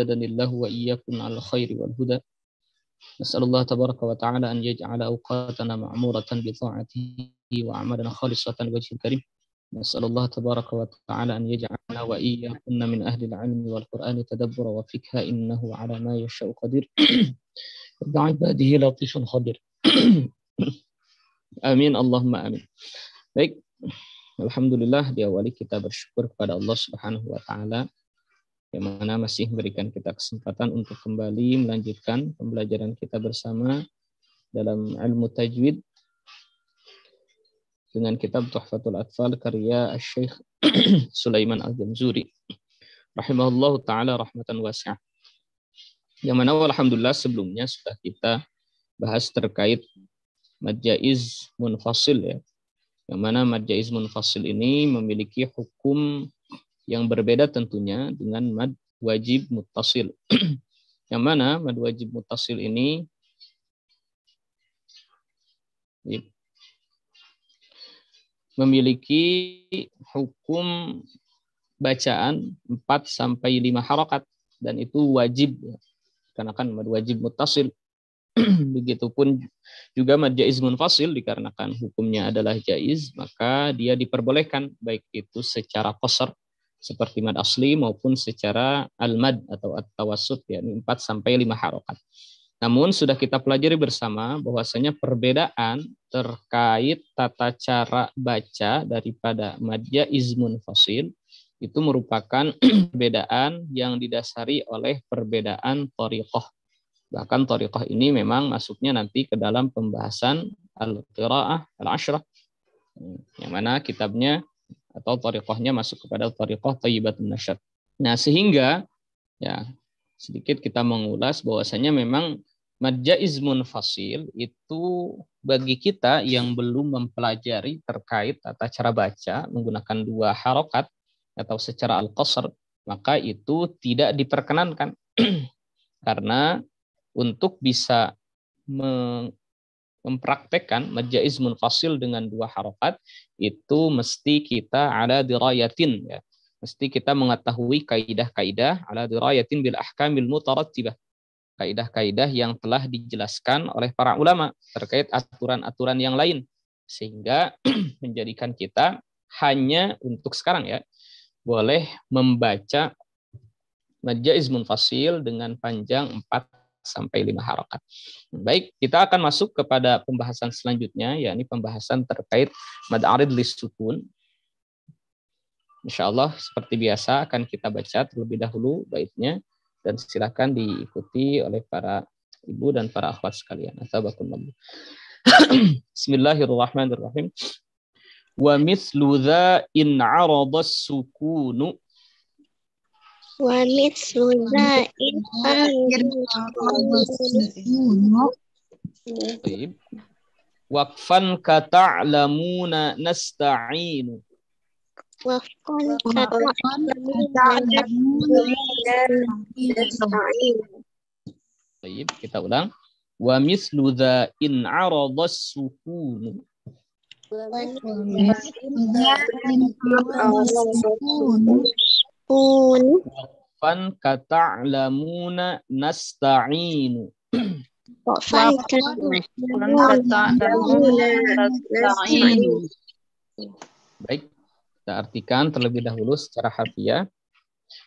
وأمددني الله وإياكم على الخير والهدى نسأل الله تبارك وتعالى أن يجعل أوقاتنا معمورة بطاعته وأعمالنا خالصة لوجه الكريم نسأل الله تبارك وتعالى أن يجعلنا وإياكم من أهل العلم والقرآن تدبر وفكها إنه على ما يشاء قدير عباده لطيف خبير آمين اللهم آمين Baik. Alhamdulillah di awali kita bersyukur kepada Allah Subhanahu wa taala yang mana masih memberikan kita kesempatan untuk kembali melanjutkan pembelajaran kita bersama dalam ilmu tajwid dengan kitab Tuhfatul Atfal karya Syekh Sulaiman Al-Jamzuri rahimahullahu taala rahmatan wasi'ah. Yang mana alhamdulillah sebelumnya sudah kita bahas terkait majaz munfasil ya. Yang mana majaz munfasil ini memiliki hukum yang berbeda tentunya dengan mad wajib mutasil. yang mana mad wajib mutasil ini memiliki hukum bacaan 4 sampai 5 harokat dan itu wajib karena kan mad wajib mutasil begitupun juga mad jaiz munfasil dikarenakan hukumnya adalah jaiz maka dia diperbolehkan baik itu secara qasar seperti mad asli maupun secara al-mad atau at tawasud ya 4 sampai 5 harokat. Namun sudah kita pelajari bersama bahwasanya perbedaan terkait tata cara baca daripada madya izmun fasil itu merupakan perbedaan yang didasari oleh perbedaan toriqoh. Bahkan toriqoh ini memang masuknya nanti ke dalam pembahasan al-qira'ah al-ashrah. Yang mana kitabnya atau tariqahnya masuk kepada tariqah thayyibatun nasyad. Nah, sehingga ya sedikit kita mengulas bahwasanya memang Marjaizmun fasil itu bagi kita yang belum mempelajari terkait tata cara baca menggunakan dua harokat atau secara al-qasr, maka itu tidak diperkenankan. Karena untuk bisa mempraktekkan majaz munfasil dengan dua harokat itu mesti kita ada dirayatin ya mesti kita mengetahui kaidah-kaidah ala dirayatin bil ahkamil mutarattibah kaidah-kaidah yang telah dijelaskan oleh para ulama terkait aturan-aturan yang lain sehingga menjadikan kita hanya untuk sekarang ya boleh membaca majaz Munfasil dengan panjang empat sampai lima harokat. Hmm. Baik, kita akan masuk kepada pembahasan selanjutnya, yakni pembahasan terkait mad arid li sukun. Insya Allah seperti biasa akan kita baca terlebih dahulu baiknya dan silakan diikuti oleh para ibu dan para akhwat sekalian. Bismillahirrahmanirrahim. Wa mislu dha in sukunu wa misluna in Wakfan nasta'inu. Baik, kita ulang. Wa mislu dha in aradas Wa mislu dha in aradas Kun. Wafan kata'lamuna nasta'inu. nasta'inu. Baik, kita artikan terlebih dahulu secara harfiah.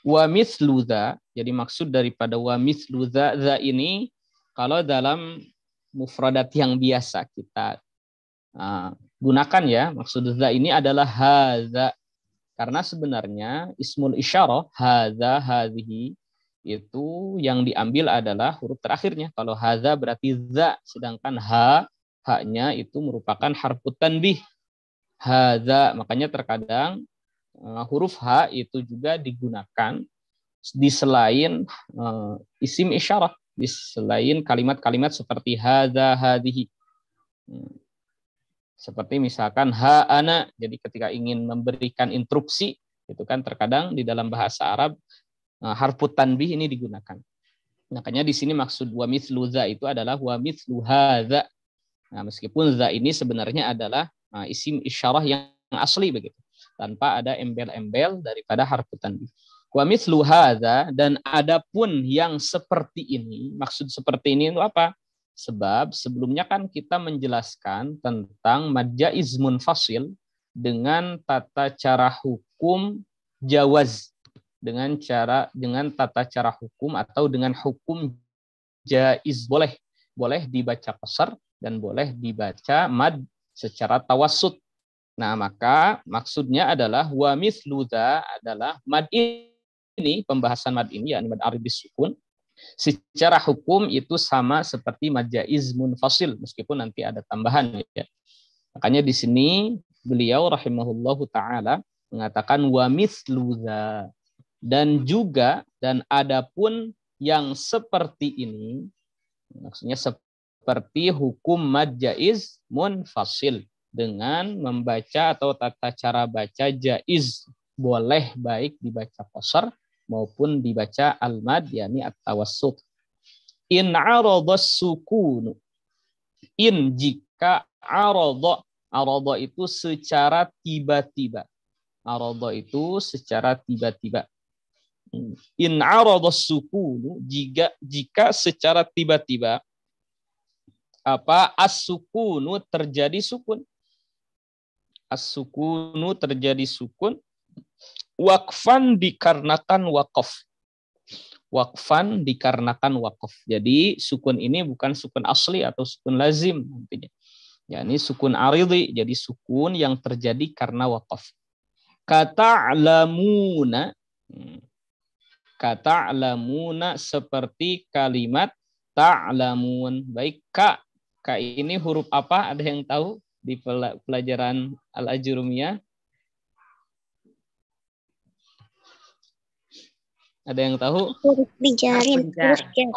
Wa misluza, jadi maksud daripada wa misluza, za ini kalau dalam mufradat yang biasa kita uh, gunakan ya, maksud za ini adalah haza karena sebenarnya ismul isyarah haza hadhihi itu yang diambil adalah huruf terakhirnya. Kalau haza berarti za, sedangkan ha haknya itu merupakan harputan tanbih. haza makanya terkadang uh, huruf ha itu juga digunakan di selain uh, isim isyarah, di selain kalimat-kalimat seperti haza hadhihi. Hmm. Seperti misalkan ha ana. Jadi ketika ingin memberikan instruksi itu kan terkadang di dalam bahasa Arab eh, harfu tanbih ini digunakan. Makanya di sini maksud wa mithlu itu adalah wa mithlu Nah, meskipun za ini sebenarnya adalah eh, isim isyarah yang asli begitu, tanpa ada embel-embel daripada harfu tanbih. Wa mithlu hadza dan adapun yang seperti ini, maksud seperti ini itu apa? Sebab sebelumnya kan kita menjelaskan tentang madjaiz fasil dengan tata cara hukum jawaz dengan cara dengan tata cara hukum atau dengan hukum jaiz boleh boleh dibaca kasar dan boleh dibaca mad secara tawasud. Nah, maka maksudnya adalah wa mithluza adalah mad ini pembahasan mad ini yakni mad arbi sukun Secara hukum itu sama seperti majaiz munfasil meskipun nanti ada tambahan ya. Makanya di sini beliau rahimahullahu taala mengatakan wa mithluza dan juga dan adapun yang seperti ini maksudnya seperti hukum majaiz munfasil dengan membaca atau tata cara baca jaiz boleh baik dibaca kosar maupun dibaca al-mad yakni at-tawassut. In arada sukunu. In jika arada arada itu secara tiba-tiba. Arada itu secara tiba-tiba. In arada sukunu jika jika secara tiba-tiba apa as-sukunu terjadi sukun. As-sukunu terjadi sukun wakfan dikarenakan wakof, Wakfan dikarenakan wakof. Jadi sukun ini bukan sukun asli atau sukun lazim. Ya, ini sukun aridi. Jadi sukun yang terjadi karena wakof. Kata lamuna. Hmm. Kata lamuna seperti kalimat ta'lamun. Baik, Kak. Kak ini huruf apa? Ada yang tahu di pelajaran Al-Ajurumiyah? Ada yang tahu? Huruf jar.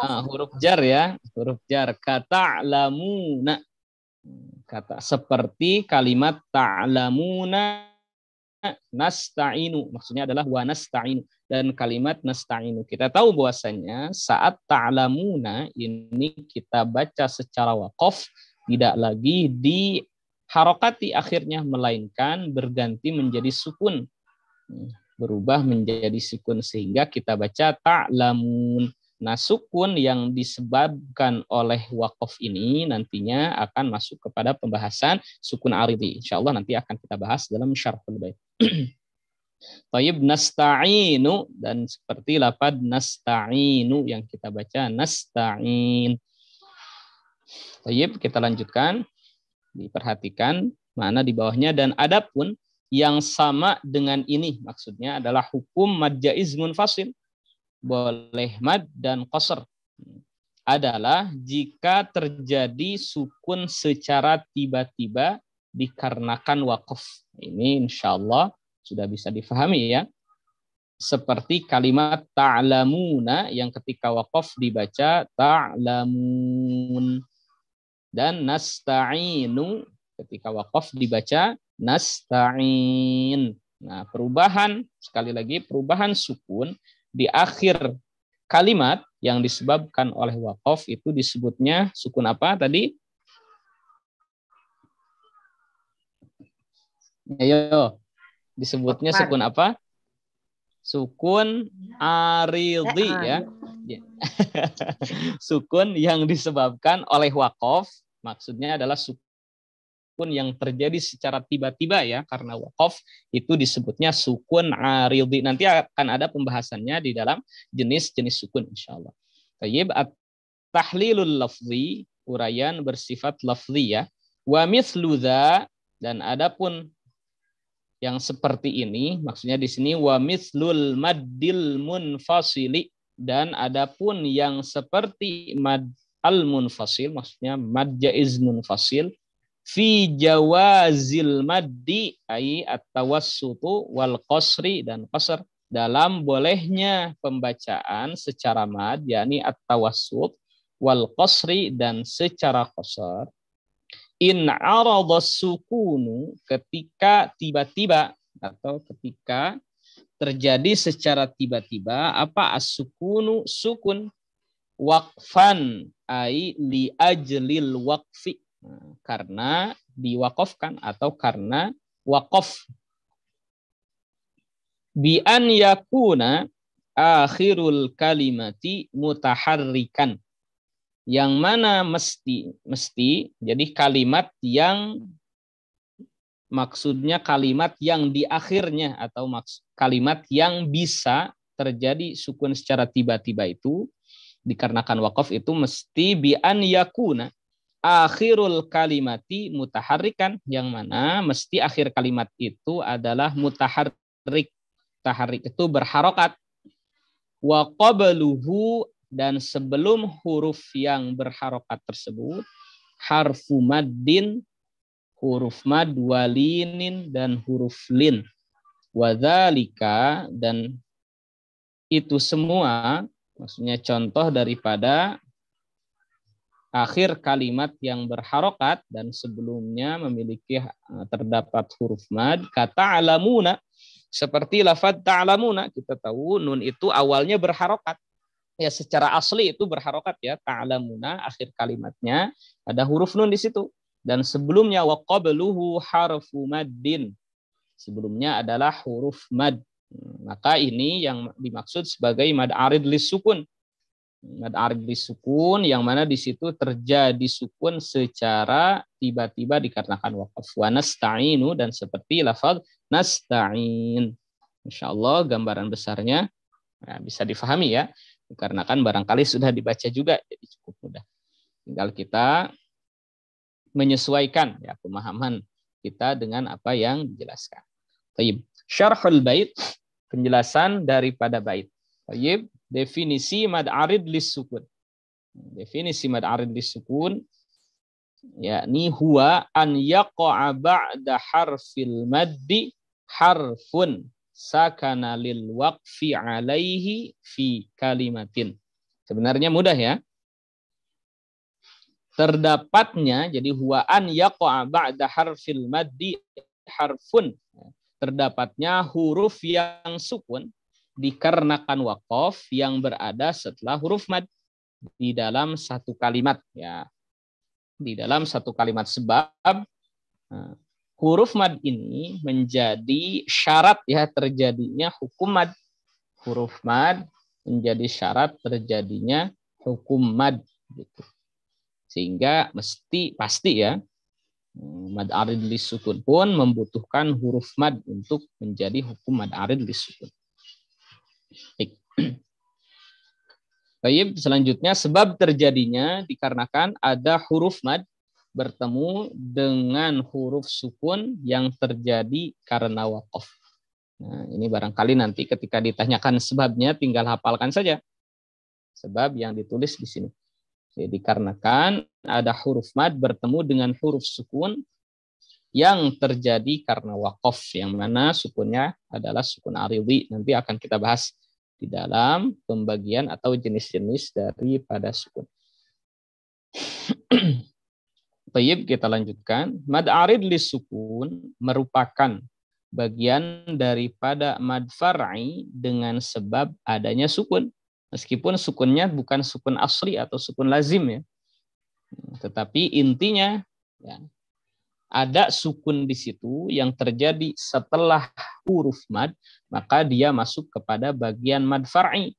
Ah, huruf jar ya. Huruf jar. Kata lamuna. Kata seperti kalimat ta'lamuna nasta'inu. Maksudnya adalah wa nasta'inu. Dan kalimat nasta'inu. Kita tahu bahwasanya saat ta'lamuna ini kita baca secara wakof. Tidak lagi di harokati akhirnya melainkan berganti menjadi sukun. Hmm berubah menjadi sukun sehingga kita baca ta'lamun. Nah, sukun yang disebabkan oleh wakaf ini nantinya akan masuk kepada pembahasan sukun aridi. Insya Allah nanti akan kita bahas dalam syarhul bait. Taib nasta'inu dan seperti lapad nasta'inu yang kita baca nasta'in. Taib kita lanjutkan. Diperhatikan mana di bawahnya dan adapun yang sama dengan ini maksudnya adalah hukum mad jaiz munfasil boleh mad dan koser adalah jika terjadi sukun secara tiba-tiba dikarenakan wakaf. Ini insya Allah sudah bisa difahami ya. Seperti kalimat ta'lamuna yang ketika wakaf dibaca ta'lamun. Dan nasta'inu ketika wakaf dibaca nasta'in. Nah, perubahan sekali lagi perubahan sukun di akhir kalimat yang disebabkan oleh wakaf itu disebutnya sukun apa tadi? Ayo, ya, disebutnya sukun apa? Sukun aridi eh, ya. ya. sukun yang disebabkan oleh wakaf maksudnya adalah sukun sukun yang terjadi secara tiba-tiba ya karena wakaf itu disebutnya sukun aridi. Nanti akan ada pembahasannya di dalam jenis-jenis sukun insyaallah. Tayyib tahlilul lafzi uraian bersifat lafzi ya. Wa mithlu dan adapun yang seperti ini maksudnya di sini wa mithlul maddil munfasili dan adapun yang seperti mad al munfasil maksudnya mad jaiz munfasil fi jawazil maddi ai at-tawassutu wal qasri dan qasr dalam bolehnya pembacaan secara mad yakni at-tawassut wal qasri dan secara qasr in arada sukunu ketika tiba-tiba atau ketika terjadi secara tiba-tiba apa as-sukunu sukun waqfan ai li ajlil waqfi Nah, karena diwakofkan atau karena wakof bi an yakuna akhirul kalimati mutaharrikan yang mana mesti mesti jadi kalimat yang maksudnya kalimat yang di akhirnya atau maks, kalimat yang bisa terjadi sukun secara tiba-tiba itu dikarenakan wakaf itu mesti bi an yakuna akhirul kalimati mutaharrikan yang mana mesti akhir kalimat itu adalah mutaharrik. taharik itu berharokat. Wa qabluhu dan sebelum huruf yang berharokat tersebut harfu maddin huruf mad walinin dan huruf lin wadhalika dan itu semua maksudnya contoh daripada akhir kalimat yang berharokat dan sebelumnya memiliki eh, terdapat huruf mad kata alamuna seperti lafadz ta'alamuna kita tahu nun itu awalnya berharokat ya secara asli itu berharokat ya ta'alamuna akhir kalimatnya ada huruf nun di situ dan sebelumnya wakobeluhu harfumadin harfu maddin sebelumnya adalah huruf mad hmm, maka ini yang dimaksud sebagai mad arid lisukun mad arif sukun yang mana di situ terjadi sukun secara tiba-tiba dikarenakan wakaf wa dan seperti lafaz nasta'in. Insyaallah gambaran besarnya nah, bisa difahami ya Karena kan barangkali sudah dibaca juga jadi cukup mudah. Tinggal kita menyesuaikan ya pemahaman kita dengan apa yang dijelaskan. Taib. Syarhul bait, penjelasan daripada bait. Tayyib, definisi mad arid lis sukun. Definisi mad arid lis sukun yakni huwa an yaqa'a ba'da harfil maddi harfun sakana lil waqfi alaihi fi kalimatin. Sebenarnya mudah ya. Terdapatnya jadi huwa an yaqa'a ba'da harfil maddi harfun. Terdapatnya huruf yang sukun dikarenakan wakof yang berada setelah huruf mad di dalam satu kalimat ya di dalam satu kalimat sebab nah, huruf mad ini menjadi syarat ya terjadinya hukum mad huruf mad menjadi syarat terjadinya hukum mad gitu. sehingga mesti pasti ya hmm, mad arid li sukun pun membutuhkan huruf mad untuk menjadi hukum mad arid li sukun Baik. selanjutnya sebab terjadinya dikarenakan ada huruf mad bertemu dengan huruf sukun yang terjadi karena wakaf. Nah, ini barangkali nanti ketika ditanyakan sebabnya tinggal hafalkan saja. Sebab yang ditulis di sini. Jadi dikarenakan ada huruf mad bertemu dengan huruf sukun yang terjadi karena wakaf yang mana sukunnya adalah sukun aridi. Nanti akan kita bahas di dalam pembagian atau jenis-jenis daripada sukun. Tayyib kita lanjutkan. Mad arid li sukun merupakan bagian daripada mad far'i dengan sebab adanya sukun. Meskipun sukunnya bukan sukun asli atau sukun lazim ya. Tetapi intinya ya, ada sukun di situ yang terjadi setelah huruf mad, maka dia masuk kepada bagian mad far'i.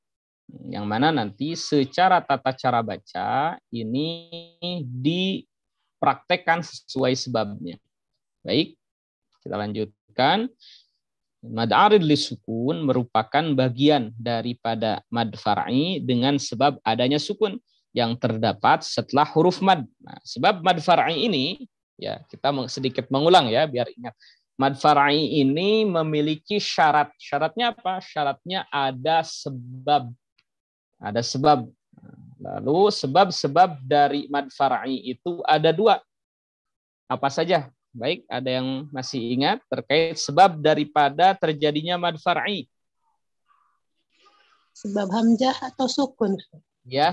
Yang mana nanti secara tata cara baca ini dipraktekkan sesuai sebabnya. Baik, kita lanjutkan. Mad arid li sukun merupakan bagian daripada mad far'i dengan sebab adanya sukun yang terdapat setelah huruf mad. Nah, sebab mad far'i ini Ya, kita sedikit mengulang ya biar ingat. madfarai ini memiliki syarat. Syaratnya apa? Syaratnya ada sebab. Ada sebab. Lalu sebab-sebab dari madfarai itu ada dua. Apa saja? Baik, ada yang masih ingat terkait sebab daripada terjadinya madfarai? Sebab hamzah atau sukun. Ya,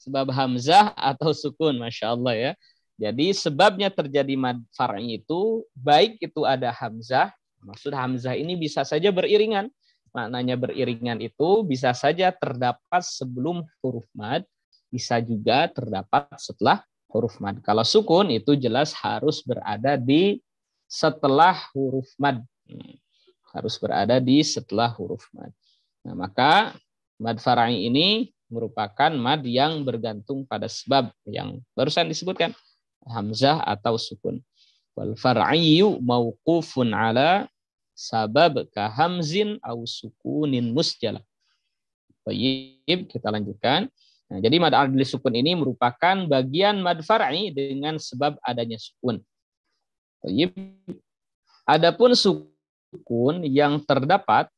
sebab hamzah atau sukun, masya Allah ya. Jadi sebabnya terjadi mad far'i itu baik itu ada hamzah, maksud hamzah ini bisa saja beriringan. Maknanya beriringan itu bisa saja terdapat sebelum huruf mad, bisa juga terdapat setelah huruf mad. Kalau sukun itu jelas harus berada di setelah huruf mad. Harus berada di setelah huruf mad. Nah, maka mad far'i ini merupakan mad yang bergantung pada sebab yang barusan disebutkan hamzah atau sukun. Wal far'iyyu mauqufun ala sabab kahamzin au sukunin musjalah. Baik, kita lanjutkan. Nah, jadi mad adli sukun ini merupakan bagian mad far'i dengan sebab adanya sukun. Baik. Adapun sukun yang terdapat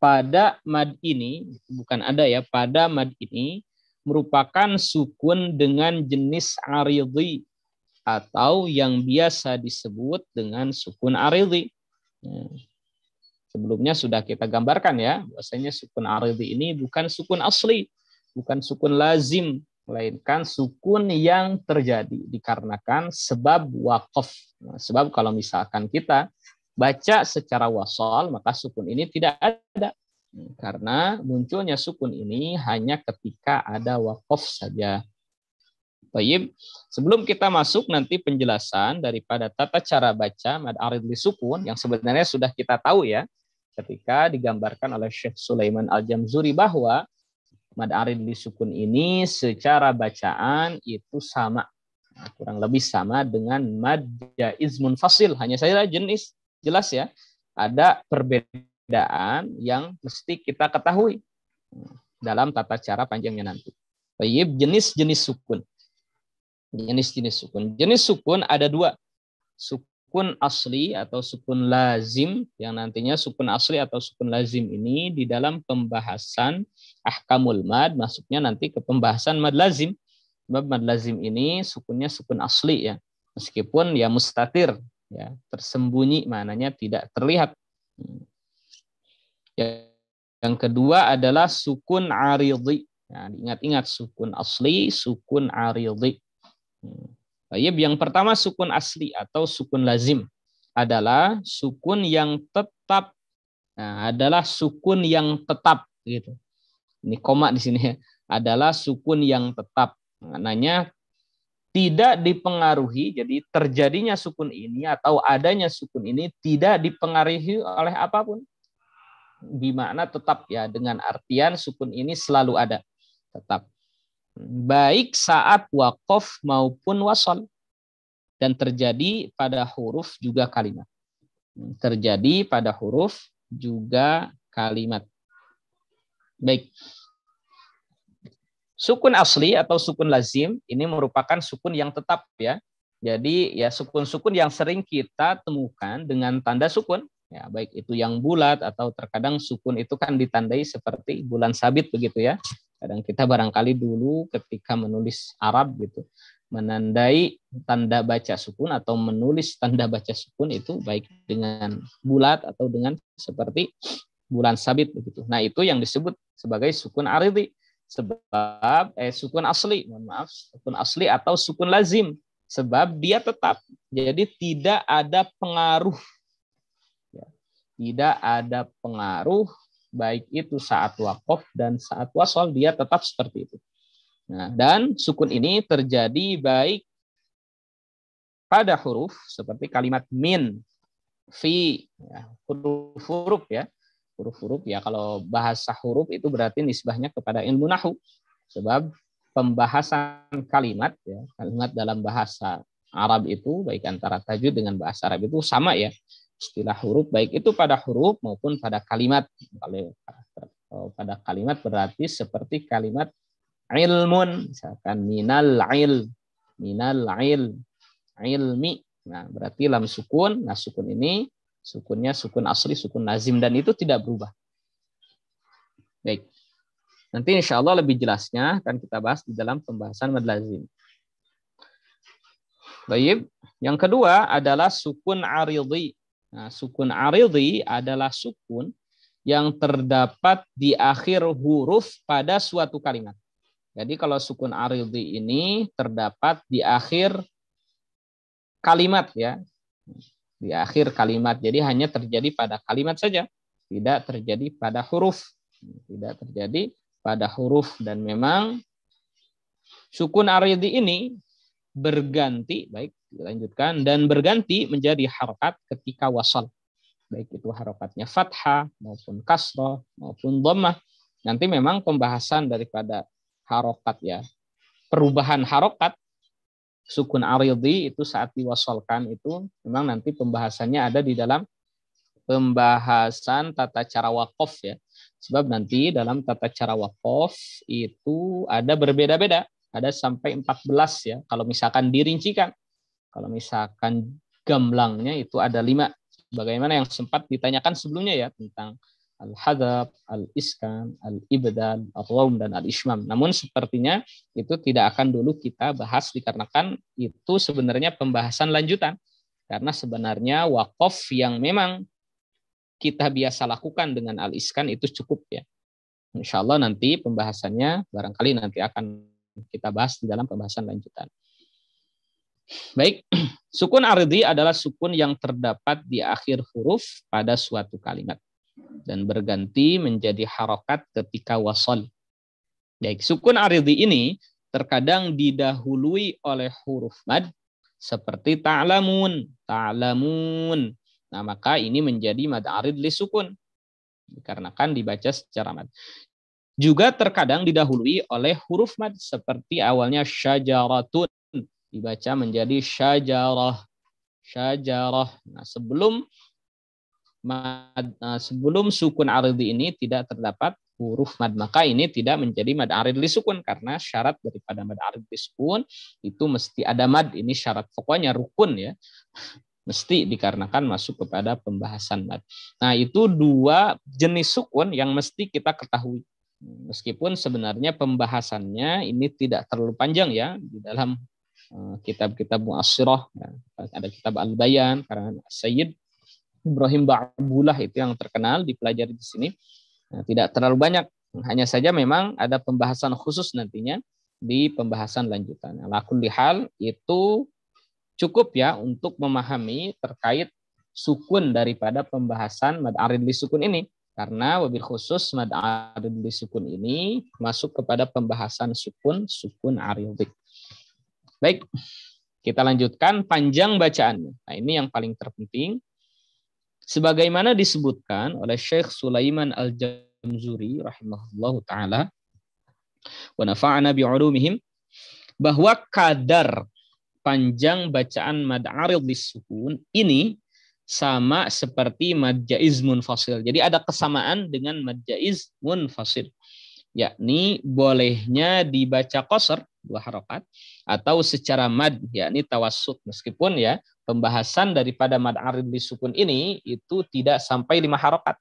pada mad ini bukan ada ya, pada mad ini merupakan sukun dengan jenis aridhi atau yang biasa disebut dengan sukun aridhi. Ya. Sebelumnya sudah kita gambarkan ya, bahwasanya sukun aridhi ini bukan sukun asli, bukan sukun lazim, melainkan sukun yang terjadi dikarenakan sebab wakaf. Nah, sebab kalau misalkan kita baca secara wasal, maka sukun ini tidak ada. Karena munculnya sukun ini hanya ketika ada wakof saja. Baik, sebelum kita masuk nanti penjelasan daripada tata cara baca mad arid li sukun yang sebenarnya sudah kita tahu ya ketika digambarkan oleh Syekh Sulaiman Al-Jamzuri bahwa mad arid li sukun ini secara bacaan itu sama kurang lebih sama dengan mad jaiz fasil, hanya saja jenis jelas ya ada perbedaan perbedaan yang mesti kita ketahui dalam tata cara panjangnya nanti. Tayyib jenis-jenis sukun. Jenis-jenis sukun. Jenis sukun ada dua. Sukun asli atau sukun lazim yang nantinya sukun asli atau sukun lazim ini di dalam pembahasan ahkamul mad masuknya nanti ke pembahasan mad lazim. Sebab mad lazim ini sukunnya sukun asli ya. Meskipun ya mustatir ya tersembunyi maknanya tidak terlihat. Yang kedua adalah sukun aridhi. Nah, ingat-ingat sukun asli, sukun aridhi. Hmm. Baik, yang pertama sukun asli atau sukun lazim adalah sukun yang tetap. Nah, adalah sukun yang tetap gitu. Ini koma di sini ya. Adalah sukun yang tetap. Maknanya tidak dipengaruhi, jadi terjadinya sukun ini atau adanya sukun ini tidak dipengaruhi oleh apapun mana tetap ya dengan artian sukun ini selalu ada tetap baik saat wakof maupun wasol dan terjadi pada huruf juga kalimat terjadi pada huruf juga kalimat baik sukun asli atau sukun lazim ini merupakan sukun yang tetap ya jadi ya sukun-sukun yang sering kita temukan dengan tanda sukun Ya, baik itu yang bulat atau terkadang sukun itu kan ditandai seperti bulan sabit begitu ya. Kadang kita barangkali dulu ketika menulis Arab gitu, menandai tanda baca sukun atau menulis tanda baca sukun itu baik dengan bulat atau dengan seperti bulan sabit begitu. Nah, itu yang disebut sebagai sukun aridi sebab eh sukun asli, mohon maaf, sukun asli atau sukun lazim sebab dia tetap. Jadi tidak ada pengaruh tidak ada pengaruh baik itu saat wakaf dan saat wasol dia tetap seperti itu. Nah, dan sukun ini terjadi baik pada huruf seperti kalimat min, fi, huruf-huruf ya, huruf-huruf ya. ya. Kalau bahasa huruf itu berarti nisbahnya kepada ilmu nahu, sebab pembahasan kalimat ya, kalimat dalam bahasa Arab itu baik antara tajwid dengan bahasa Arab itu sama ya istilah huruf baik itu pada huruf maupun pada kalimat. Kalau pada kalimat berarti seperti kalimat ilmun misalkan minal il minal il ilmi. Nah, berarti lam sukun. Nah, sukun ini sukunnya sukun asli, sukun nazim dan itu tidak berubah. Baik. Nanti insya Allah lebih jelasnya akan kita bahas di dalam pembahasan mad lazim. Baik. Yang kedua adalah sukun aridhi. Nah, sukun aridhi adalah sukun yang terdapat di akhir huruf pada suatu kalimat. Jadi kalau sukun aridhi ini terdapat di akhir kalimat ya. Di akhir kalimat. Jadi hanya terjadi pada kalimat saja, tidak terjadi pada huruf. Tidak terjadi pada huruf dan memang sukun aridhi ini berganti baik dilanjutkan dan berganti menjadi harokat ketika wasal baik itu harokatnya fathah maupun kasro maupun domah nanti memang pembahasan daripada harokat ya perubahan harokat sukun aridi itu saat diwasalkan itu memang nanti pembahasannya ada di dalam pembahasan tata cara wakof ya sebab nanti dalam tata cara wakof itu ada berbeda-beda ada sampai 14 ya kalau misalkan dirincikan kalau misalkan gamblangnya itu ada lima. Bagaimana yang sempat ditanyakan sebelumnya ya tentang al-hadab, al-iskan, al-ibdal, al-raum, dan al ismam Namun sepertinya itu tidak akan dulu kita bahas dikarenakan itu sebenarnya pembahasan lanjutan. Karena sebenarnya wakaf yang memang kita biasa lakukan dengan al-iskan itu cukup ya. Insya Allah nanti pembahasannya barangkali nanti akan kita bahas di dalam pembahasan lanjutan. Baik, sukun ardi adalah sukun yang terdapat di akhir huruf pada suatu kalimat dan berganti menjadi harokat ketika wasol. Baik, sukun ardi ini terkadang didahului oleh huruf mad seperti ta'lamun, ta'lamun. Nah, maka ini menjadi mad arid li sukun dikarenakan dibaca secara mad. Juga terkadang didahului oleh huruf mad seperti awalnya syajaratun dibaca menjadi syajarah. Syajarah. Nah, sebelum mad, nah, sebelum sukun aridi ini tidak terdapat huruf mad maka ini tidak menjadi mad arid li sukun karena syarat daripada mad arid li sukun itu mesti ada mad ini syarat pokoknya rukun ya mesti dikarenakan masuk kepada pembahasan mad. Nah, itu dua jenis sukun yang mesti kita ketahui. Meskipun sebenarnya pembahasannya ini tidak terlalu panjang ya di dalam Eh, kitab-kitab muasirah ya. ada kitab al-bayan karena Sayyid Ibrahim Ba'bulah itu yang terkenal dipelajari di sini nah, tidak terlalu banyak hanya saja memang ada pembahasan khusus nantinya di pembahasan lanjutan. Lakul lihal itu cukup ya untuk memahami terkait sukun daripada pembahasan mad arid li sukun ini karena wabil khusus mad arid li sukun ini masuk kepada pembahasan sukun sukun aridik. Baik, kita lanjutkan panjang bacaannya. Nah, ini yang paling terpenting. Sebagaimana disebutkan oleh Syekh Sulaiman Al-Jamzuri rahimahullahu taala wa nafa'ana bi'ulumihim bahwa kadar panjang bacaan mad Sukun ini sama seperti mad jaiz munfasil. Jadi ada kesamaan dengan mad jaiz munfasil yakni bolehnya dibaca qasr dua harokat atau secara mad yakni tawasud meskipun ya pembahasan daripada mad arid bisukun ini itu tidak sampai lima harokat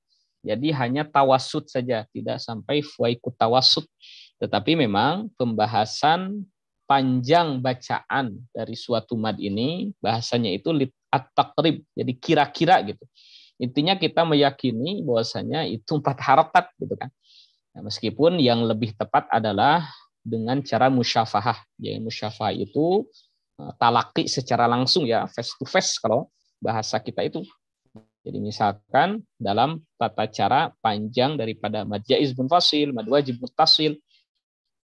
jadi hanya tawasud saja, tidak sampai fuaiku tawasud. Tetapi memang pembahasan panjang bacaan dari suatu mad ini, bahasanya itu lit at jadi kira-kira gitu. Intinya kita meyakini bahwasanya itu empat harokat gitu kan. Nah, meskipun yang lebih tepat adalah dengan cara musyafahah. Jadi musyafah itu eh, talaki secara langsung ya, face to face kalau bahasa kita itu. Jadi misalkan dalam tata cara panjang daripada mad jaiz fasil mad wajib muttasil,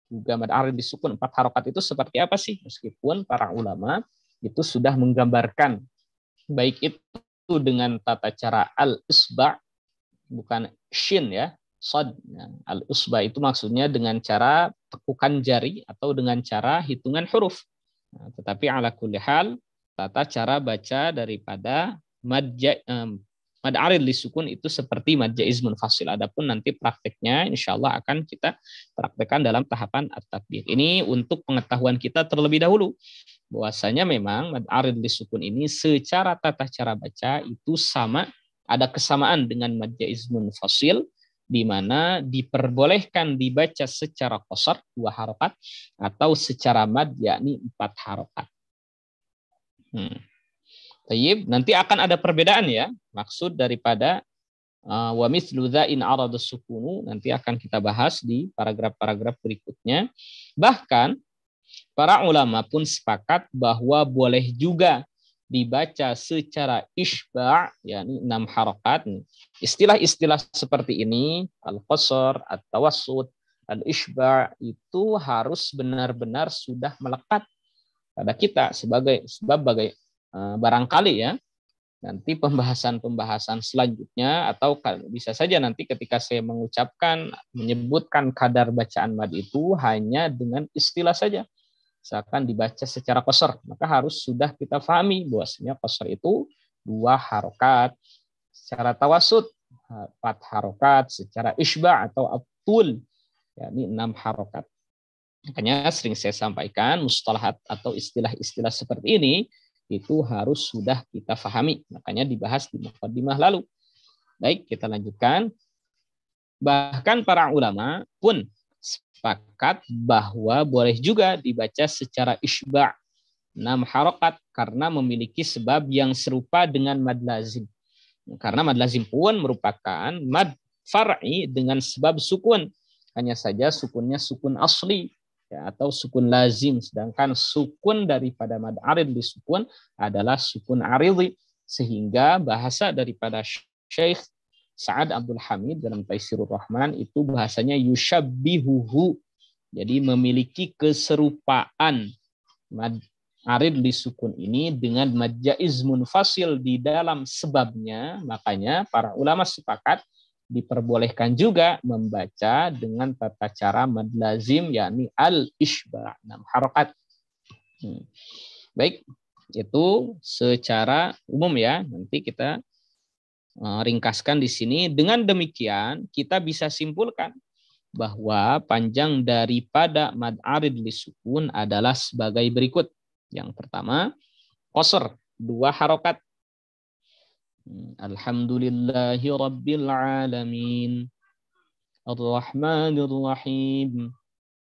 juga mad arid disukun empat harokat itu seperti apa sih? Meskipun para ulama itu sudah menggambarkan baik itu dengan tata cara al isba bukan shin ya sod. Nah, Al usba itu maksudnya dengan cara tekukan jari atau dengan cara hitungan huruf. Nah, tetapi ala kulli hal tata cara baca daripada um, mad arid li itu seperti mad jaiz munfasil. Adapun nanti prakteknya insya Allah akan kita praktekkan dalam tahapan at-tatbiq. Ini untuk pengetahuan kita terlebih dahulu. Bahwasanya memang mad arid li ini secara tata cara baca itu sama ada kesamaan dengan mad jaiz munfasil di mana diperbolehkan dibaca secara kosor dua harokat atau secara mad yakni empat harokat. Hmm. nanti akan ada perbedaan ya maksud daripada wamis uh, wa in sukunu nanti akan kita bahas di paragraf-paragraf berikutnya. Bahkan para ulama pun sepakat bahwa boleh juga dibaca secara isba' yakni enam harokat. Istilah-istilah seperti ini al-qasr, at wasud al-isba' itu harus benar-benar sudah melekat pada kita sebagai sebab bagai eh, barangkali ya nanti pembahasan-pembahasan selanjutnya atau bisa saja nanti ketika saya mengucapkan menyebutkan kadar bacaan mad itu hanya dengan istilah saja seakan dibaca secara kosor. Maka harus sudah kita pahami bahwasanya kosor itu dua harokat secara tawasud, empat harokat secara isba atau abtul, yakni enam harokat. Makanya sering saya sampaikan mustalahat atau istilah-istilah seperti ini itu harus sudah kita fahami Makanya dibahas di mukadimah lalu. Baik, kita lanjutkan. Bahkan para ulama pun sepakat bahwa boleh juga dibaca secara isba' enam harokat karena memiliki sebab yang serupa dengan mad lazim. Karena mad lazim pun merupakan mad farai dengan sebab sukun. Hanya saja sukunnya sukun asli ya, atau sukun lazim. Sedangkan sukun daripada mad arid di sukun adalah sukun aridi. Sehingga bahasa daripada syekh Sa'ad Abdul Hamid dalam Taisirur Rahman itu bahasanya yushabbihuhu. Jadi memiliki keserupaan mad arid li sukun ini dengan mad jaiz munfasil di dalam sebabnya. Makanya para ulama sepakat diperbolehkan juga membaca dengan tata cara mad lazim yakni al isba enam harokat. Hmm. Baik, itu secara umum ya. Nanti kita Eh, ringkaskan di sini. Dengan demikian, kita bisa simpulkan bahwa panjang daripada mad arid lisukun adalah sebagai berikut. Yang pertama, qasr, dua harokat. Hmm, Alhamdulillahi rabbil alamin. Ar-Rahmanir Rahim.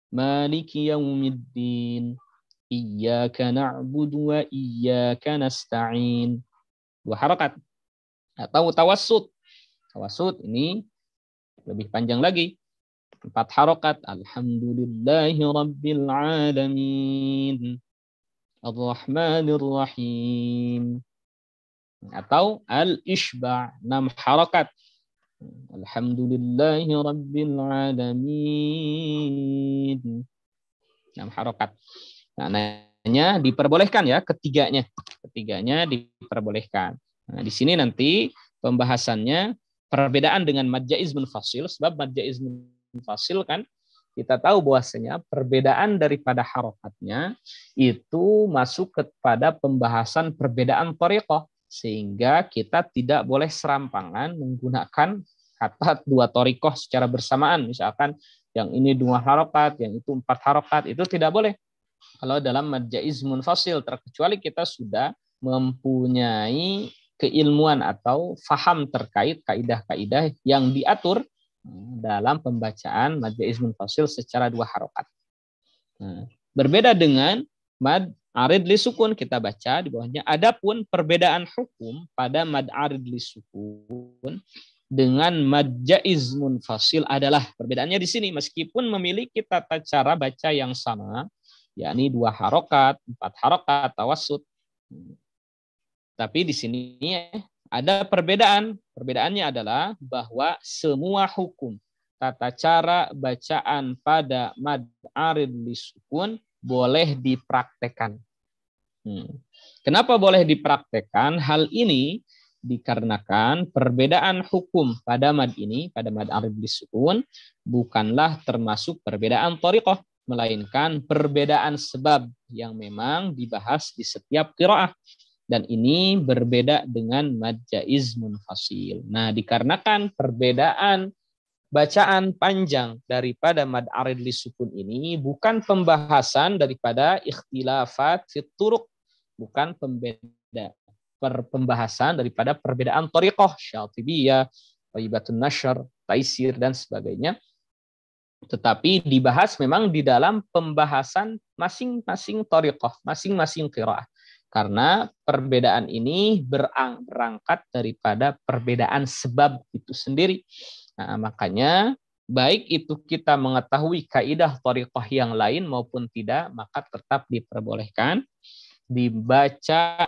Maliki yaumiddin. Iyyaka na'budu wa iyyaka nasta'in. Dua harokat atau nah, tawasud. Tawasud ini lebih panjang lagi. Empat harokat. Alhamdulillahi Rabbil Alamin. Ar-Rahmanir Rahim. Atau Al-Ishba' enam harokat. Alhamdulillahi Rabbil Alamin. Enam harokat. Nah, diperbolehkan ya ketiganya. Ketiganya diperbolehkan. Nah, di sini nanti pembahasannya perbedaan dengan majaz munfasil sebab majaz munfasil kan kita tahu bahwasanya perbedaan daripada harokatnya itu masuk kepada pembahasan perbedaan torikoh sehingga kita tidak boleh serampangan menggunakan kata dua torikoh secara bersamaan misalkan yang ini dua harokat yang itu empat harokat itu tidak boleh kalau dalam majaz munfasil terkecuali kita sudah mempunyai keilmuan atau faham terkait kaidah-kaidah yang diatur eh, dalam pembacaan mad ismun munfasil secara dua harokat. Nah, berbeda dengan mad arid li sukun kita baca di bawahnya. Adapun perbedaan hukum pada mad arid li sukun dengan mad jaiz munfasil adalah perbedaannya di sini meskipun memiliki tata cara baca yang sama yakni dua harokat, empat harokat, tawasud tapi di sini ada perbedaan. Perbedaannya adalah bahwa semua hukum tata cara bacaan pada mad arid disukun boleh dipraktekan. Hmm. Kenapa boleh dipraktekan? Hal ini dikarenakan perbedaan hukum pada mad ini, pada mad arid disukun, bukanlah termasuk perbedaan torikoh, melainkan perbedaan sebab yang memang dibahas di setiap kiroah dan ini berbeda dengan mad jaiz munfasil. Nah, dikarenakan perbedaan bacaan panjang daripada mad arid li sukun ini bukan pembahasan daripada ikhtilafat fituruk, bukan pembeda per pembahasan daripada perbedaan thariqah syatibiyah, taibatun nasyr, taisir dan sebagainya. Tetapi dibahas memang di dalam pembahasan masing-masing thariqah, masing-masing qiraah. Karena perbedaan ini berangkat daripada perbedaan sebab itu sendiri. Nah, makanya baik itu kita mengetahui kaidah thariqah yang lain maupun tidak, maka tetap diperbolehkan dibaca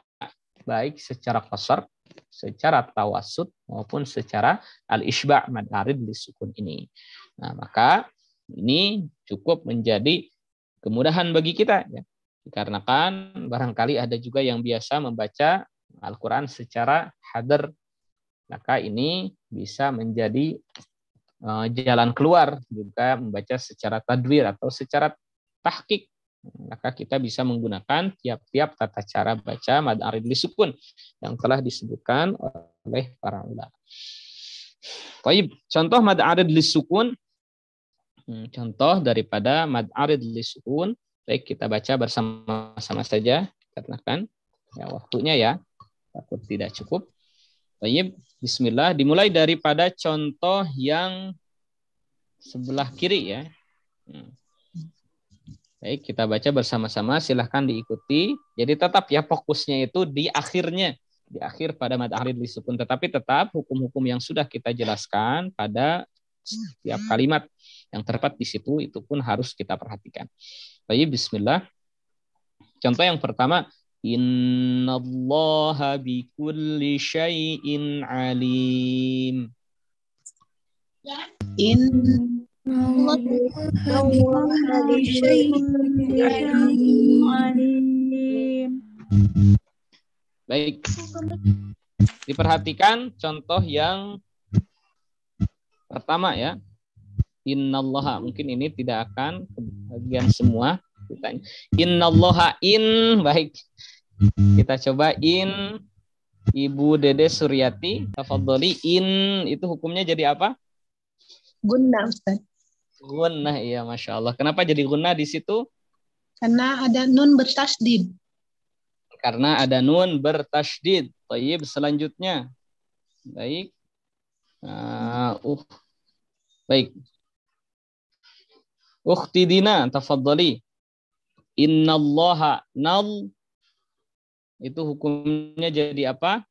baik secara qasar, secara tawasud maupun secara al-isba' madarid li sukun ini. Nah, maka ini cukup menjadi kemudahan bagi kita ya. Dikarenakan barangkali ada juga yang biasa membaca Al-Quran secara hadir, maka ini bisa menjadi eh, jalan keluar juga membaca secara tadwir atau secara tahkik maka kita bisa menggunakan tiap-tiap tata cara baca mad arid sukun yang telah disebutkan oleh para ulama. Baik, contoh mad arid sukun. Hmm, contoh daripada mad arid sukun. Baik, kita baca bersama-sama saja. Katakan. Ya, waktunya ya. Takut tidak cukup. Baik, bismillah. Dimulai daripada contoh yang sebelah kiri ya. Hmm. Baik, kita baca bersama-sama. Silahkan diikuti. Jadi tetap ya fokusnya itu di akhirnya. Di akhir pada matahari ahli lisukun. Tetapi tetap hukum-hukum yang sudah kita jelaskan pada setiap kalimat yang terdapat di situ itu pun harus kita perhatikan. Baik, bismillah. Contoh yang pertama, Inna Allah bi kulli syai'in alim. Inna alim. Baik. Diperhatikan contoh yang pertama ya innallaha hmm. mungkin ini tidak akan bagian semua ditanya innallaha in baik kita coba in Ibu Dede Suryati tafadholi in itu hukumnya jadi apa gunnah Ustaz gunnah iya Masya Allah kenapa jadi gunnah di situ karena ada nun bertasdid karena ada nun bertasdid baik selanjutnya baik uh, uh. baik Ukhti Dina, tafaddali. Innallaha nal itu hukumnya jadi apa?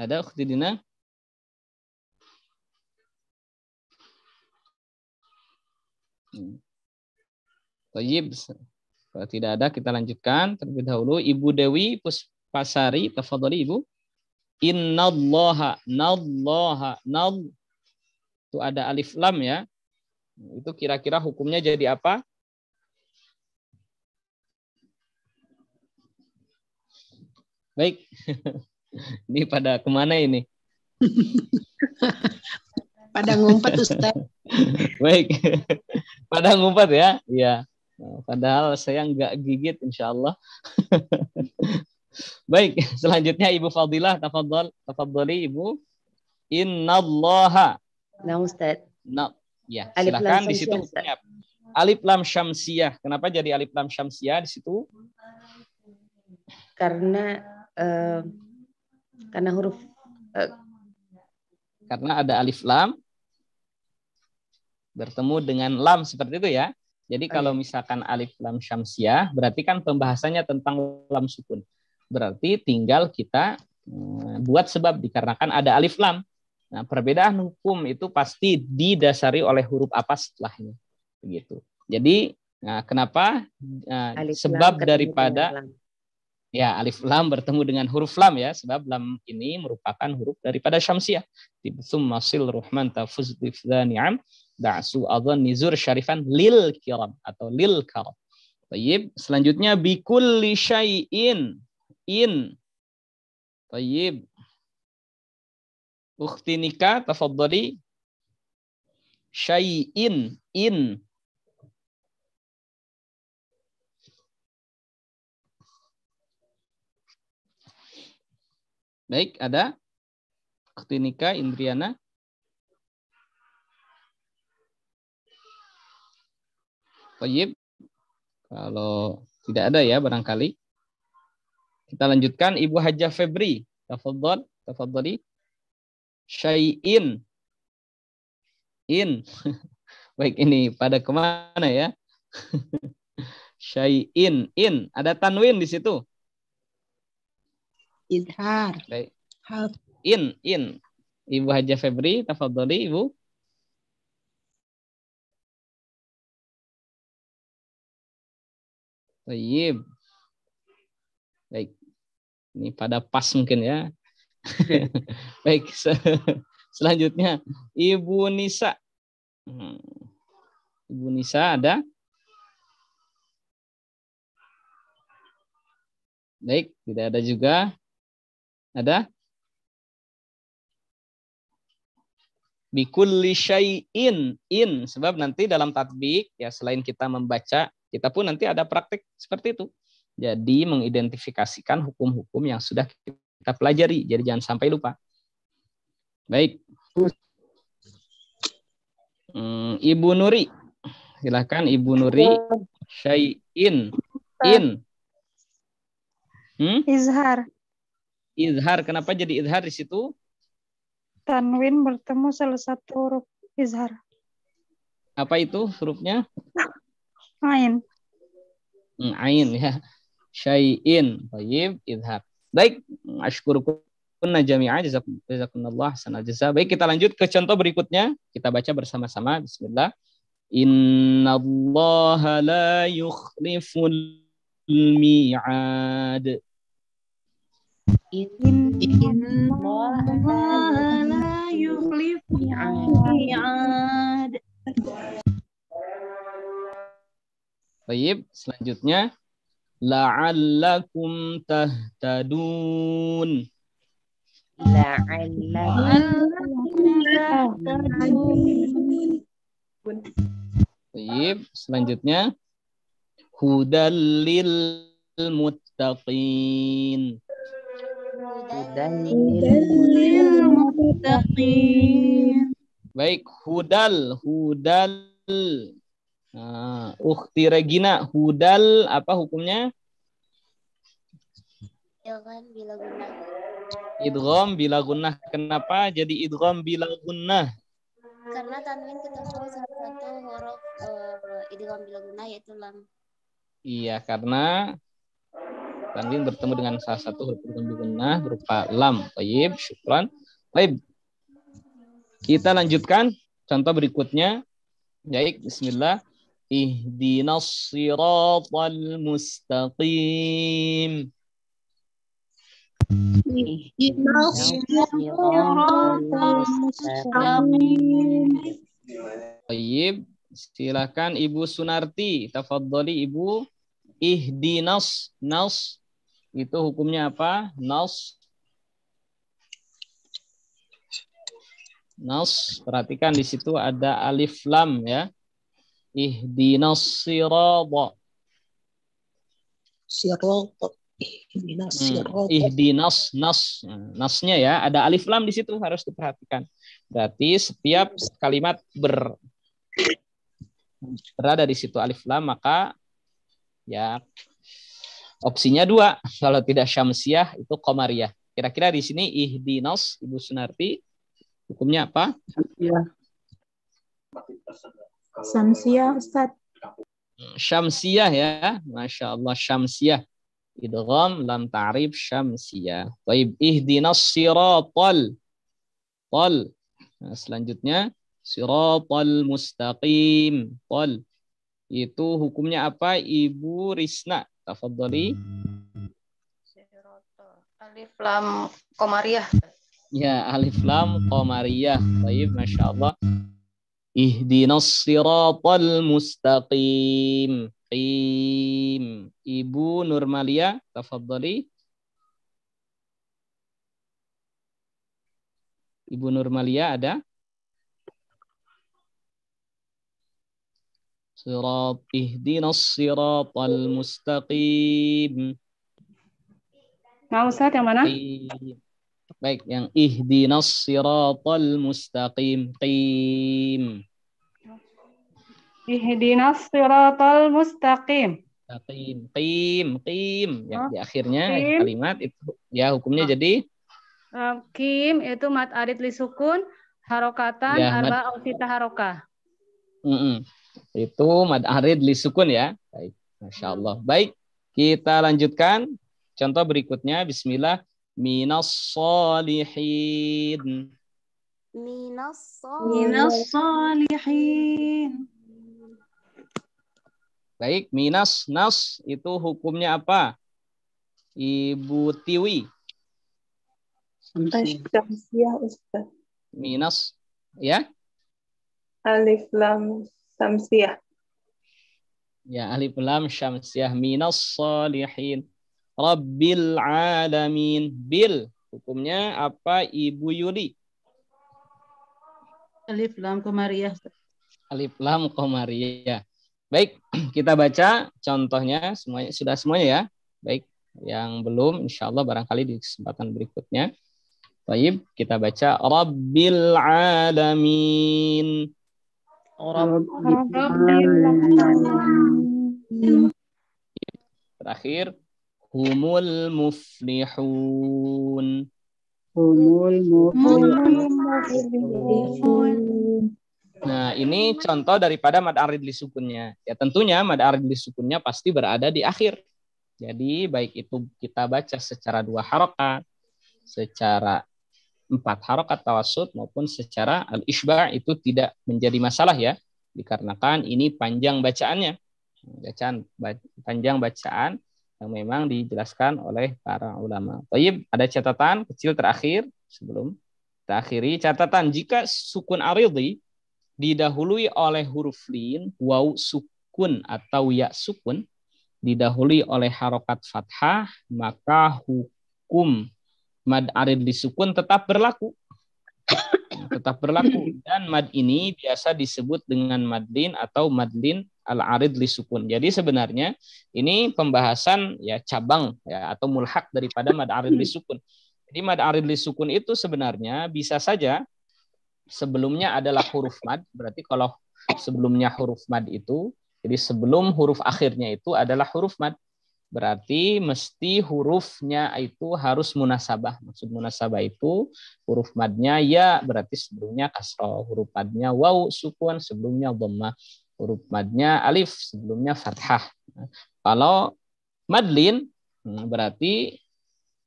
Ada ukhti Dina? Tayyib. Kalau tidak ada kita lanjutkan terlebih dahulu Ibu Dewi Puspasari tafadhali Ibu. Innallaha nallaha nall itu ada alif lam ya. Itu kira-kira hukumnya jadi apa? Baik. ini pada kemana ini? pada ngumpet Ustaz. Baik. pada ngumpet ya? ya Padahal saya nggak gigit insya Allah. Baik, selanjutnya Ibu Fadilah, tafadhol, tafadholi Ibu. inna allah Nah, Ustaz. Nah, ya, alif silakan di situ Alif lam syamsiyah. Kenapa jadi alif lam syamsiyah di situ? Karena uh, karena huruf uh, karena ada alif lam bertemu dengan lam seperti itu ya. Jadi kalau misalkan alif lam syamsiah, berarti kan pembahasannya tentang lam sukun. Berarti tinggal kita eh, buat sebab dikarenakan ada alif lam. Nah, perbedaan hukum itu pasti didasari oleh huruf apa setelahnya. Begitu. Jadi, nah, kenapa eh, alif sebab lam daripada lam. ya alif lam bertemu dengan huruf lam ya, sebab lam ini merupakan huruf daripada syamsiah. Tsumma sil ruhman tafuz bifdani'am da'su adhan nizur syarifan lil kiram atau lil kal. Tayyib, selanjutnya bikulli syai'in in. Tayyib, Ukhti Nika, tafaddali. Syai'in, in. Baik, ada? Ukhti Nika, Indriana. Tayyib. Kalau tidak ada ya barangkali. Kita lanjutkan Ibu Hajah Febri. Tafadhol, tafadhali syai'in. In. Baik ini pada kemana ya? syai'in. In. Ada tanwin di situ. Idhar. Baik. In. In. Ibu Haja Febri, tafadhali Ibu. Tayyib. Baik. Ini pada pas mungkin ya. Baik, se selanjutnya Ibu Nisa. Hmm. Ibu Nisa ada? Baik, tidak ada juga. Ada? Bikulli syai'in in. Sebab nanti dalam tatbik, ya selain kita membaca, kita pun nanti ada praktik seperti itu. Jadi mengidentifikasikan hukum-hukum yang sudah kita kita pelajari, jadi jangan sampai lupa. Baik. Hmm, Ibu Nuri, silahkan Ibu Nuri. Syai'in. In. Hmm? Izhar. Izhar, kenapa jadi izhar di situ? Tanwin bertemu salah satu huruf izhar. Apa itu hurufnya? Ain. Hmm, ain ya. Syai'in. Baik, izhar. Baik, ashkurukunna jami'a jazakumullah sana jaza. Baik, kita lanjut ke contoh berikutnya. Kita baca bersama-sama. Bismillah. Inna Allah la Inna Allah la yukhliful mi'ad. Baik, selanjutnya la'allakum tahtadun Baik, selanjutnya hudallil muttaqin hudallil muttaqin Baik, hudal, hudal Uh, Ukti Regina, hudal apa hukumnya? Idgham bila gunnah. Idgham bila gunnah. Kenapa jadi idgham bila gunnah? Karena tanwin ketemu salah satu huruf uh, eh, idgham bila gunnah yaitu lam. Iya, karena tanwin bertemu dengan salah satu huruf idgham bila gunnah berupa lam. Baik, syukran. Baik. Kita lanjutkan contoh berikutnya. Baik, bismillah. اهدنا الصراط المستقيم اهدنا الصراط المستقيم طيب silakan Ibu Sunarti tafadholi Ibu ihdinas nas itu hukumnya apa nas nas perhatikan di situ ada alif lam ya Ihdinas sirata. Sirata. Hmm. Ihdinas nas. Nasnya ya, ada alif lam di situ harus diperhatikan. Berarti setiap kalimat ber berada di situ alif lam maka ya opsinya dua kalau tidak syamsiah itu komariah kira-kira di sini ihdinas ibu senarti hukumnya apa Syamsiah Ustaz. Syamsiah ya. Masya Allah Syamsiah. Idgham lam ta'rif Syamsiah. Baik, ihdinas siratal. Tal. Nah, selanjutnya siratal mustaqim. Tal. Itu hukumnya apa? Ibu Risna. Tafadzali. Alif lam komariah. Ya, alif lam komariah. Baik, Masya Allah. Ihdinas siratal mustaqim. Im. Ibu Nurmalia, tafadhali. Ibu Nurmalia ada? Sirat ihdinas siratal mustaqim. Mau nah, Ustaz, yang mana? Im. Iya. Baik, yang ihdinas siratal mustaqim. Qim. Ihdinas siratal mustaqim. Qim, qim, qim. Yang di akhirnya qim. kalimat itu ya hukumnya oh. jadi kim qim itu mat arid li sukun harokatan ya, arba au haroka. Mm -mm. Itu mad arid li sukun ya. Baik, Masya Allah. Baik, kita lanjutkan. Contoh berikutnya, Bismillah minas salihin minas salihin baik minas nas itu hukumnya apa ibu tiwi minas ya alif lam samsiah ya alif lam samsiah minas salihin Rabbil alamin. Bil. Hukumnya apa Ibu Yuli? Alif lam komariah. Alif lam komariah. Baik, kita baca contohnya semuanya sudah semuanya ya. Baik, yang belum insyaallah barangkali di kesempatan berikutnya. Baik, kita baca Rabbil alamin. Rabbil alamin. Terakhir humul muflihun humul muflihun Nah, ini contoh daripada mad arid li sukunnya. Ya tentunya mad arid li sukunnya pasti berada di akhir. Jadi baik itu kita baca secara dua harokat, secara empat harokat tawasud maupun secara al-isba itu tidak menjadi masalah ya. Dikarenakan ini panjang bacaannya. Bacaan panjang bacaan yang memang dijelaskan oleh para ulama. Taib, ada catatan kecil terakhir sebelum terakhiri catatan jika sukun aridi didahului oleh huruf lin, wau sukun atau ya sukun didahului oleh harokat fathah, maka hukum mad arid sukun tetap berlaku. tetap berlaku dan mad ini biasa disebut dengan madlin atau madlin al-arid li sukun. Jadi sebenarnya ini pembahasan ya cabang ya atau mulhak daripada mad arid li hmm. sukun. Jadi mad arid li sukun itu sebenarnya bisa saja sebelumnya adalah huruf mad, berarti kalau sebelumnya huruf mad itu jadi sebelum huruf akhirnya itu adalah huruf mad. Berarti mesti hurufnya itu harus munasabah. Maksud munasabah itu huruf madnya ya berarti sebelumnya kasroh. Huruf madnya waw sukun sebelumnya dhamma huruf madnya alif sebelumnya fathah. Kalau madlin hmm, berarti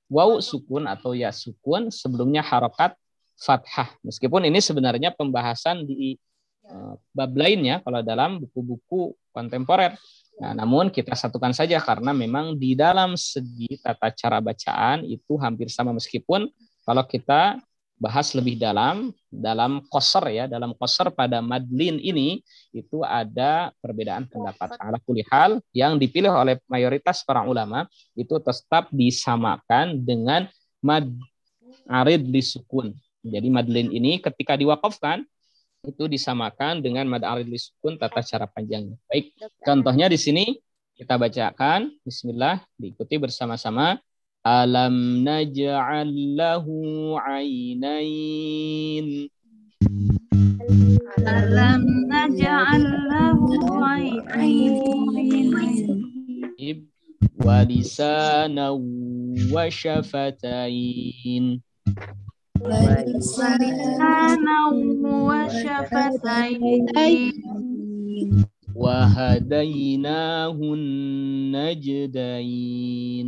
wau sukun atau ya sukun sebelumnya harokat fathah. Meskipun ini sebenarnya pembahasan di ya. eh, bab lainnya kalau dalam buku-buku kontemporer. Nah, namun kita satukan saja karena memang di dalam segi tata cara bacaan itu hampir sama meskipun kalau kita bahas lebih dalam dalam koser ya dalam koser pada madlin ini itu ada perbedaan pendapat ala kulihal yang dipilih oleh mayoritas para ulama itu tetap disamakan dengan mad arid disukun jadi madlin ini ketika diwakafkan itu disamakan dengan mad arid disukun tata cara panjangnya baik contohnya di sini kita bacakan Bismillah diikuti bersama-sama ألم نجعل له عينين ألم نجعل له عينين ولسانا وشفتين ولسانا وشفتين وهديناه النجدين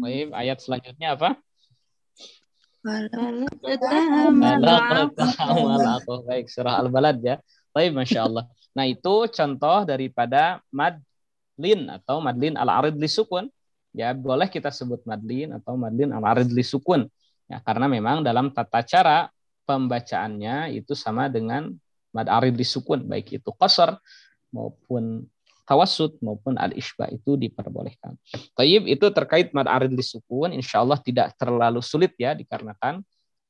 Baik, ayat selanjutnya apa? Baik, surah Al-Balad ya. Baik, Masya Allah. Nah, itu contoh daripada madlin atau madlin al-arid li sukun. Ya, boleh kita sebut madlin atau madlin al-arid li sukun. Ya, karena memang dalam tata cara pembacaannya itu sama dengan mad arid li sukun, baik itu kosor maupun tawasud maupun al isbah itu diperbolehkan. Taib itu terkait mad arid disukun, insya Allah tidak terlalu sulit ya dikarenakan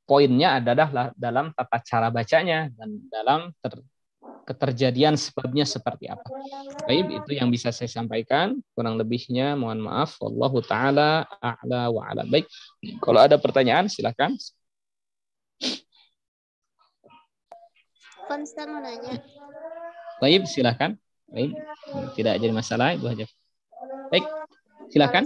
poinnya adalah dalam tata cara bacanya dan dalam ter, keterjadian sebabnya seperti apa. Baik, itu yang bisa saya sampaikan. Kurang lebihnya mohon maaf. Wallahu taala a'la wa ala. Baik. Kalau ada pertanyaan silakan. Konstan mau nanya. Baik, silahkan. Baik, tidak jadi masalah Ibu Hajar. Baik, silahkan.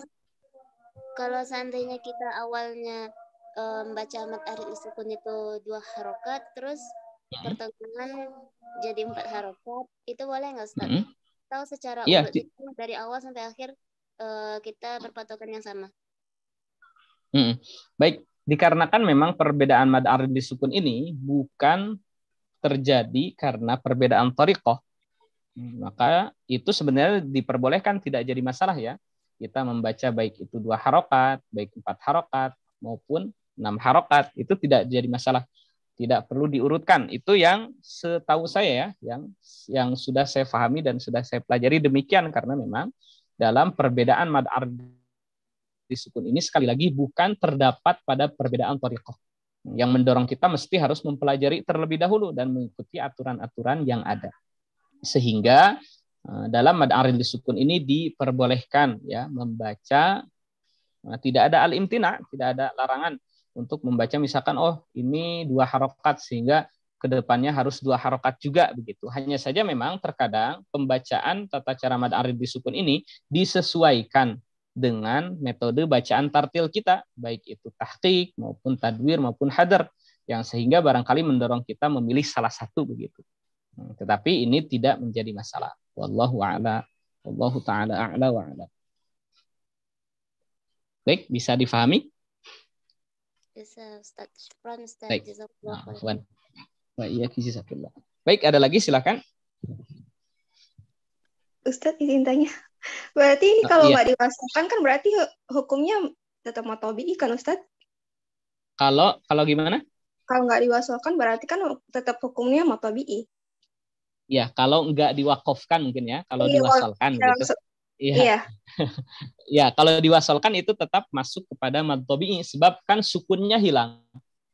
Kalau seandainya kita awalnya eh, membaca um, amat arif sukun itu dua harokat, terus mm -hmm. pertengahan jadi empat harokat, itu boleh nggak Ustaz? Mm -hmm. Tahu secara ya, dari awal sampai akhir uh, kita berpatokan yang sama. Mm -hmm. Baik, dikarenakan memang perbedaan mad arif sukun ini bukan terjadi karena perbedaan tariqoh Hmm. Maka itu sebenarnya diperbolehkan tidak jadi masalah ya. Kita membaca baik itu dua harokat, baik empat harokat, maupun enam harokat. Itu tidak jadi masalah. Tidak perlu diurutkan. Itu yang setahu saya ya, yang yang sudah saya pahami dan sudah saya pelajari demikian karena memang dalam perbedaan mad di sukun ini sekali lagi bukan terdapat pada perbedaan toriqoh yang mendorong kita mesti harus mempelajari terlebih dahulu dan mengikuti aturan-aturan yang ada. Sehingga eh, dalam mad arin disukun ini diperbolehkan ya membaca eh, tidak ada al-imtina, tidak ada larangan untuk membaca misalkan oh ini dua harokat sehingga kedepannya harus dua harokat juga begitu. Hanya saja memang terkadang pembacaan tata cara mad arin disukun ini disesuaikan dengan metode bacaan tartil kita, baik itu tahqiq maupun tadwir maupun hadar yang sehingga barangkali mendorong kita memilih salah satu begitu. Hmm, tetapi ini tidak menjadi masalah. Wallahu a'la. Wallahu taala a'la wa a'la. Baik, bisa difahami? Baik. Nah, Baik, ada lagi silakan. Ustaz izin tanya. Berarti ini ah, kalau iya. nggak oh, iya. diwasakan kan berarti hukumnya tetap matobi'i kan Ustaz? Kalau kalau gimana? Kalau nggak diwasakan berarti kan tetap hukumnya matobi'i ya kalau nggak diwakofkan mungkin ya kalau iya, diwasalkan iya, gitu iya iya ya kalau diwasalkan itu tetap masuk kepada mad sebab kan sukunnya hilang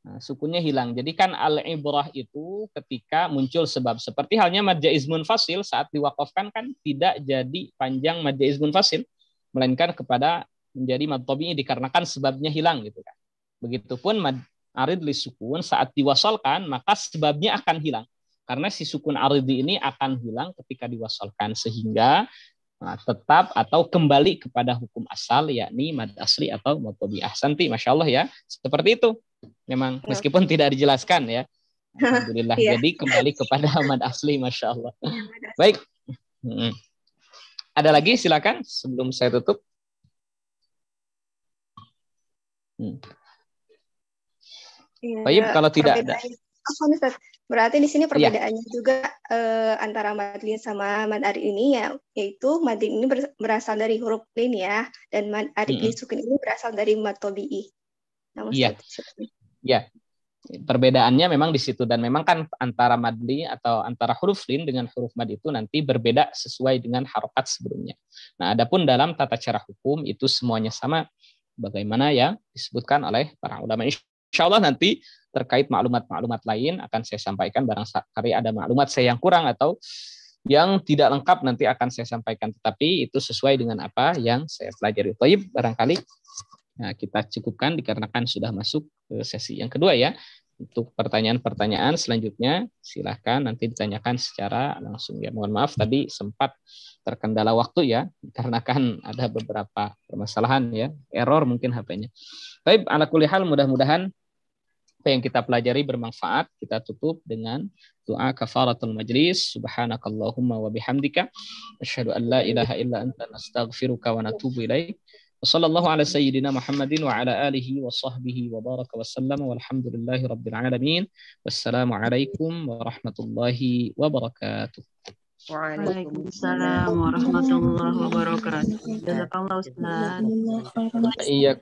Nah, sukunnya hilang. Jadi kan al-ibrah itu ketika muncul sebab. Seperti halnya madjaiz fasil saat diwakofkan kan tidak jadi panjang madjaiz fasil melainkan kepada menjadi mad dikarenakan sebabnya hilang gitu kan. Begitupun mad arid li sukun saat diwasalkan maka sebabnya akan hilang. Karena si sukun aridi ini akan hilang ketika diwasalkan sehingga nah, tetap atau kembali kepada hukum asal yakni mad asli atau matobi ahsanti. Masya Allah ya. Seperti itu. Memang iya. meskipun tidak dijelaskan ya. Iya. Alhamdulillah. ya. Jadi kembali kepada mad asli. Masya Allah. Iya, Baik. Hmm. Ada lagi silakan sebelum saya tutup. Hmm. Ya, Baik, kalau tidak ada. Oh, Berarti di sini iya. perbedaannya yeah. juga eh, antara mad sama madari ini ya, yaitu mad ini berasal dari huruf lin ya, dan madari arif mm -hmm. sukun ini berasal dari mad tobi'i. ya iya. Perbedaannya memang di situ dan memang kan antara madli atau antara huruf lin dengan huruf mad itu nanti berbeda sesuai dengan harokat sebelumnya. Nah, adapun dalam tata cara hukum itu semuanya sama bagaimana ya disebutkan oleh para ulama. Insya Allah nanti terkait maklumat-maklumat lain akan saya sampaikan barangkali ada maklumat saya yang kurang atau yang tidak lengkap nanti akan saya sampaikan tetapi itu sesuai dengan apa yang saya pelajari. Toyib barangkali nah, kita cukupkan dikarenakan sudah masuk ke sesi yang kedua ya. Untuk pertanyaan-pertanyaan selanjutnya silahkan nanti ditanyakan secara langsung ya. Mohon maaf tadi sempat terkendala waktu ya dikarenakan ada beberapa permasalahan ya, error mungkin HP-nya. Baik, ala kulli mudah-mudahan apa yang kita pelajari bermanfaat, kita tutup dengan doa kafaratul majlis. Subhanakallahumma wa bihamdika asyhadu an ilaha illa anta astaghfiruka wa natubu ilaik. Wassallallahu ala sayyidina Muhammadin wa ala alihi wa sahbihi wa baraka wa walhamdulillahi rabbil alamin. Wassalamu alaikum warahmatullahi wabarakatuh. Waalaikumsalam warahmatullahi wabarakatuh. Jazakallah Ustaz. Iya,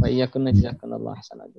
wa iyyakum jazakallahu hasanah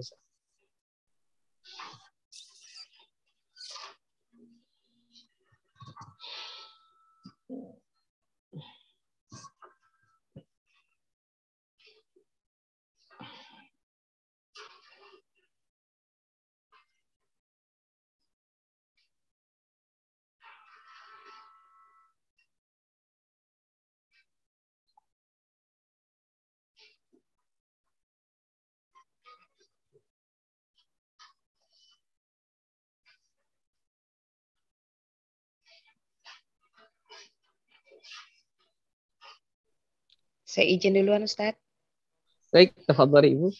Saya izin duluan Ustaz. Baik, kasih Ibu.